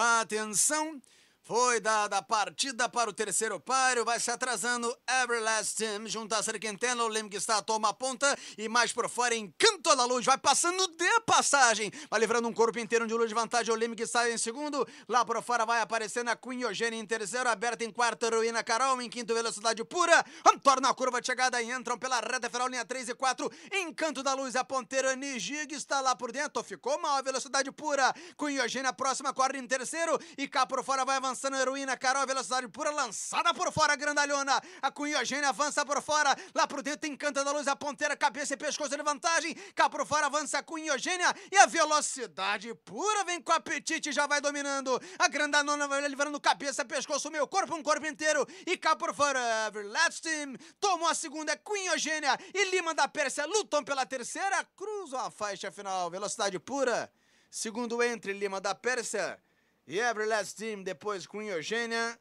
Atenção! Foi dada a partida para o terceiro páreo, vai se atrasando Everlasting junto a Serquentena, o Leme que está a tomar ponta e mais por fora em campo toda a luz, vai passando de passagem, vai livrando um corpo inteiro de luz de vantagem, que sai em segundo, lá por fora vai aparecendo a Queen Eugênia em terceiro, aberta em quarto, Heroína Carol em quinto, Velocidade Pura, hum, torna a curva de chegada e entram pela reta final, linha 3 e 4, Encanto da Luz, a ponteira Nijig está lá por dentro, ficou mal, Velocidade Pura, Queen Eugênia próxima, corre em terceiro, e cá por fora vai avançando Heroína Carol, Velocidade Pura, lançada por fora, Grandalhona, a Queen Eugênia avança por fora, lá por dentro Encanto da Luz, a ponteira, cabeça e pescoço de vantagem, Cá por fora avança Cunha Eugênia e a velocidade pura vem com apetite, já vai dominando. A grandanona vai livrando cabeça, pescoço, meu corpo, um corpo inteiro. E cá por fora, Everlast Team tomou a segunda, é Cunha Eugênia e Lima da Pérsia lutam pela terceira. Cruzam a faixa final, velocidade pura. Segundo entre Lima da Pérsia e Everlast Team, depois Cunha Eugênia.